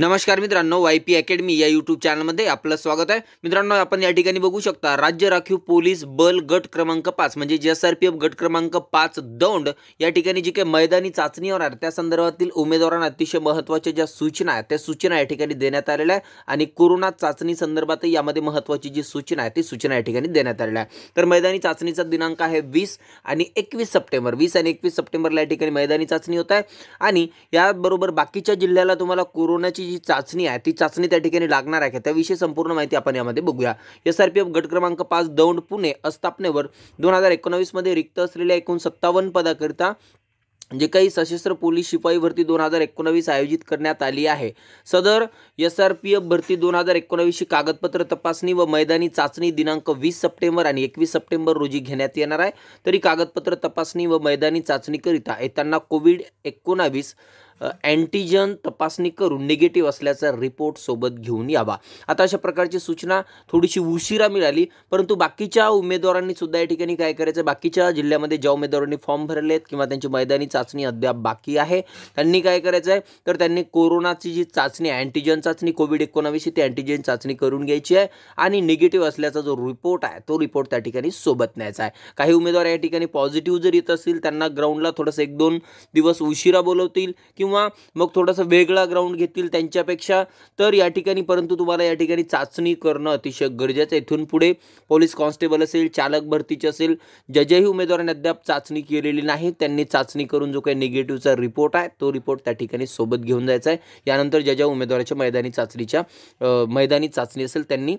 नमस्कार मित्रांनो Y P academy या युट्यूब चॅनलमध्ये आपलं स्वागत आहे मित्रांनो आपण या ठिकाणी बघू शकता राज्य राखीव पोलीस बल गट क्रमांक पाच म्हणजे जे एस आर पी एफ गट क्रमांक पाच दौंड या ठिकाणी जी काही मैदानी चाचणी होणार त्या संदर्भातील उमेदवारांना अतिशय महत्त्वाच्या ज्या सूचना आहेत त्या सूचना या ठिकाणी देण्यात आलेल्या आहे आणि कोरोना चाचणी संदर्भातही यामध्ये महत्त्वाची जी सूचना आहे ती सूचना या ठिकाणी देण्यात आलेल्या आहे तर मैदानी चाचणीचा दिनांक आहे वीस आणि एकवीस सप्टेंबर वीस आणि एकवीस सप्टेंबरला या ठिकाणी मैदानी चाचणी होत आहे आणि याबरोबर बाकीच्या जिल्ह्याला तुम्हाला कोरोनाची प्रकारची जी चाचणी आहे ती चाचणी त्या ठिकाणी लागणार आहे त्याविषयी संपूर्ण माहिती आपण यामध्ये बघूया एस आर पी एफ गट क्रमांक पाच दौंड पुणे अस्थापनेवर दोन हजार एकोणावीसमध्ये रिक्त असलेल्या एकूण सत्तावन्न पदाकरिता जे काही सशस्त्र पोलीस शिपाई भरती दोन हजार एकोणावीस आयोजित करण्यात आली आहे सदर एस आर पी एफ भरती दोन हजार एकोणावीसची कागदपत्र तपासणी व मैदानी चाचणी दिनांक वीस सप्टेंबर आणि एकवीस सप्टेंबर रोजी घेण्यात येणार आहे तरी कागदपत्र तपासणी व मैदानी चाचणीकरिता येताना कोविड एकोणावीस अँटीजन तपासणी करून निगेटिव्ह असल्याचा रिपोर्ट सोबत घेऊन यावा आता अशा प्रकारची सूचना थोडीशी उशिरा मिळाली परंतु बाकीच्या उमेदवारांनी सुद्धा या ठिकाणी काय करायचं बाकीच्या जिल्ह्यामध्ये ज्या उमेदवारांनी फॉर्म भरलेत किंवा त्यांची मैदानी चाचणी अद्याप बाकी आहे त्यांनी काय करायचं आहे तर त्यांनी कोरोनाची जी चाचणी अँटीजन चाचणी कोविड एकोणावीस ती अँटीजेन चाचणी करून घ्यायची आहे आणि निगेटिव्ह असल्याचा जो रिपोर्ट आहे तो रिपोर्ट त्या ठिकाणी सोबत न्यायचा आहे काही उमेदवार या ठिकाणी पॉझिटिव्ह जर येत असतील त्यांना ग्राउंडला थोडंसं एक दोन दिवस उशिरा बोलवतील की किंवा मग थोडासा वेगळा ग्राउंड घेतील त्यांच्यापेक्षा तर या ठिकाणी परंतु तुम्हाला या ठिकाणी चाचणी करणं अतिशय गरजेचं आहे इथून पुढे पोलीस कॉन्स्टेबल असेल चालक भरतीचे असेल ज्या ज्याही उमेदवारांनी अद्याप चाचणी केलेली नाही त्यांनी चाचणी करून जो काही निगेटिव्हचा रिपोर्ट आहे तो रिपोर्ट त्या ठिकाणी सोबत घेऊन जायचा आहे यानंतर ज्या ज्या उमेदवाराच्या मैदानी चाचणीच्या मैदानी चाचणी असेल त्यांनी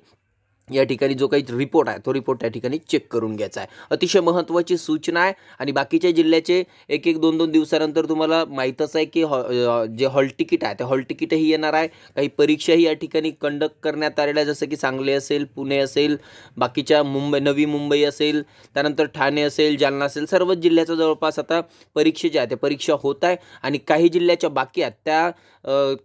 या ठिकाणी जो काही रिपोर्ट आहे तो रिपोर्ट त्या ठिकाणी चेक करून घ्यायचा आहे अतिशय महत्त्वाची सूचना आहे आणि बाकीच्या जिल्ह्याचे एक एक दोन दोन दिवसानंतर तुम्हाला माहीतच आहे की हॉ जे हॉल तिकीट आहे ते हॉल तिकीटही येणार आहे काही परीक्षाही या ठिकाणी कंडक्ट करण्यात आलेल्या जसं की सांगली असेल पुणे असेल बाकीच्या मुंबई नवी मुंबई असेल त्यानंतर ठाणे असेल जालना असेल सर्वच जिल्ह्याचा जवळपास आता परीक्षा ज्या आहेत त्या परीक्षा होत आहे आणि काही जिल्ह्याच्या बाकी आहेत त्या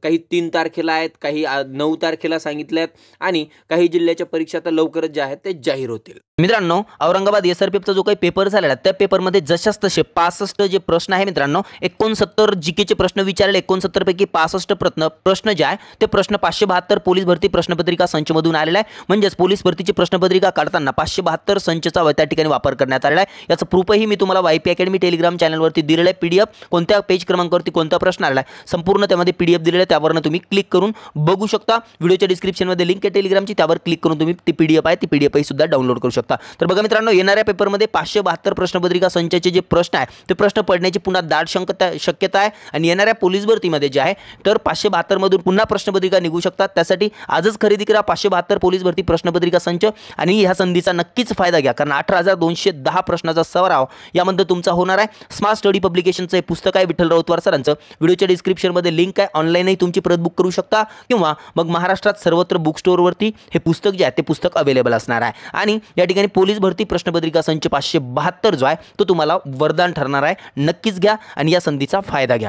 काही तीन तारखेला आहेत काही नऊ तारखेला सांगितल्या आहेत आणि काही जिल्ह्याच्या परीक्षा परीक्षा आता लवकरच जे आहेत ते जाहीर होतील मित्रांनो औरंगाबाद एस आर पी एफचा जो काही पेपर झालेला त्या पेपरमध्ये जशास तसे पासष्ट जे प्रश्न आहे मित्रांनो एकोणसत्तर जी प्रश्न विचारले एकोणसत्तरपैकी पासष्ट प्रश्न प्रश्न जे आहे ते प्रश्न पाचशे बहात्तर पोलीस भरती प्रश्नपत्रिका संचमधून आलेला आहे म्हणजेच पोलीस भरतीची प्रश्नपत्रिका काढताना पाचशे बहात्तर संचचा त्या ठिकाणी वापर करण्यात आलेला आहे याचं प्रूफही मी तुम्हाला वाय पी अकॅडमी टेलिग्राम चॅनलवरती दिलेलं आहे पी कोणत्या पेज क्रमांकावरती कोणता प्रश्न आला आहे संपूर्ण त्यामध्ये पी डी एफ दिलेला आहे त्यावरनं तुम्ही क्लिक करून बघू शकता व्हिडिओच्या डिस्क्रिप्शनमध्ये लिंक आहे टेलिग्रामची त्यावर क्लिक करून तुम्ही ती पी डी एफ आहे ती पी डी सुद्धा डाउनलोड करू शकता शकता तर बघा मित्रांनो येणाऱ्या पेपरमध्ये पाचशे बहात्तर प्रश्नपत्रिका संचाचे जे प्रश्न आहे ते प्रश्न पडण्याची पुन्हा दाट शंकता शक्यता आहे आणि येणाऱ्या पोलीस भरतीमध्ये जे आहे तर पाचशे बहात्तरमधून पुन्हा प्रश्नपत्रिका निघू शकतात त्यासाठी आजच खरेदी करा पाचशे बहात्तर पोलीस भरती प्रश्नपत्रिका संच आणि ह्या संधीचा नक्कीच फायदा घ्या कारण अठरा हजार दोनशे दहा प्रश्नाचा सराव यामध्ये तुमचा होणार आहे स्मार्ट स्टडी पब्लिकेशनचं हे पुस्तक आहे विठ्ठल राऊतवार सरांचं व्हिडिओच्या डिस्क्रिप्शनमध्ये लिंक आहे ऑनलाईनही तुमची प्रत बुक करू शकता किंवा मग महाराष्ट्रात सर्वत्र बुक स्टोअरवरती हे पुस्तक जे आहे ते पुस्तक अवेलेबल असणार आहे आणि या ठिकाणी ठिकाणी पोलीस भरती प्रश्नपत्रिका संच पाचशे बहात्तर जो आहे तो तुम्हाला वरदान ठरणार आहे नक्कीच घ्या आणि या संधीचा फायदा घ्या